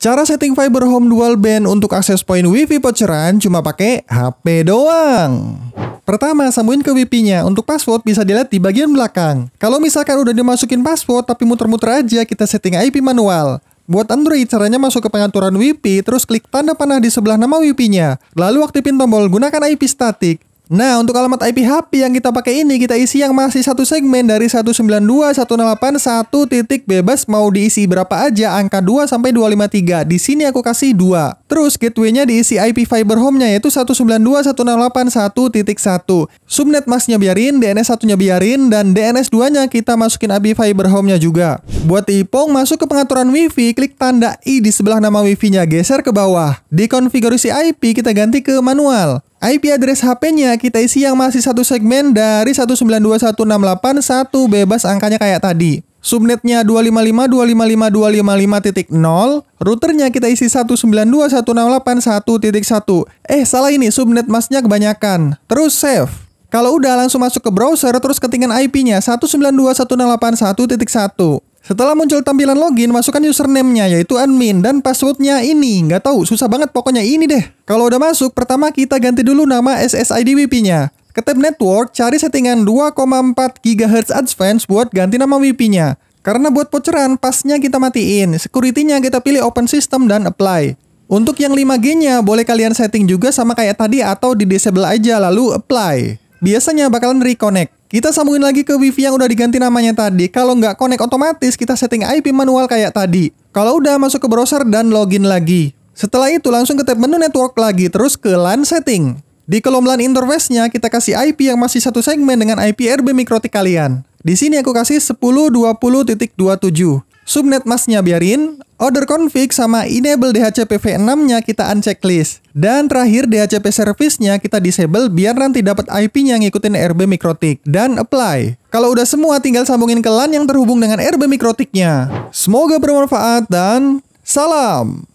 Cara setting fiber home dual band untuk akses point wifi voucheran cuma pakai HP doang. Pertama, sambungin ke wifi-nya. Untuk password bisa dilihat di bagian belakang. Kalau misalkan udah dimasukin password tapi muter-muter aja, kita setting IP manual. Buat Android, caranya masuk ke pengaturan Wi-Fi terus klik tanda panah di sebelah nama WiFi-nya. Lalu aktifin tombol gunakan IP statik. Nah, untuk alamat IP HP yang kita pakai ini kita isi yang masih satu segmen dari 192.168.1 delapan satu titik bebas mau diisi berapa aja angka 2 sampai 253. Di sini aku kasih 2. Terus gateway-nya diisi IP fiber home-nya yaitu 192, delapan satu titik 1. Subnet masnya biarin, DNS satunya biarin dan DNS 2-nya kita masukin IP fiber home-nya juga. Buat ipong masuk ke pengaturan WiFi, klik tanda i di sebelah nama WiFi-nya, geser ke bawah. Di konfigurasi IP kita ganti ke manual. IP address HP-nya kita isi yang masih satu segmen dari 192.168.1 satu bebas angkanya kayak tadi. Subnetnya 255.255.255.0, routernya kita isi 192.168.1.1. Eh, salah ini, subnet masnya kebanyakan. Terus save. Kalau udah langsung masuk ke browser, terus ketingan IP-nya 192.168.1.1. Setelah muncul tampilan login, masukkan username-nya yaitu admin dan passwordnya ini. Nggak tahu, susah banget pokoknya ini deh. Kalau udah masuk, pertama kita ganti dulu nama SSID WP-nya. Ke tab network, cari settingan 2,4 GHz advance buat ganti nama WP-nya. Karena buat voucheran, pasnya kita matiin. Security-nya kita pilih open system dan apply. Untuk yang 5G-nya, boleh kalian setting juga sama kayak tadi atau di disable aja lalu apply biasanya bakalan reconnect. Kita sambungin lagi ke wifi yang udah diganti namanya tadi. Kalau nggak connect otomatis, kita setting IP manual kayak tadi. Kalau udah masuk ke browser dan login lagi. Setelah itu langsung ke tab menu network lagi, terus ke LAN setting. Di kolom LAN interface-nya, kita kasih IP yang masih satu segmen dengan IP RB mikrotik kalian. Di sini aku kasih 10.20.27 subnet masnya biarin, order config sama enable DHCP v6-nya kita unchecklist. Dan terakhir DHCP service-nya kita disable biar nanti dapat IP-nya ngikutin RB Mikrotik dan apply. Kalau udah semua tinggal sambungin ke LAN yang terhubung dengan RB Mikrotiknya. Semoga bermanfaat dan salam.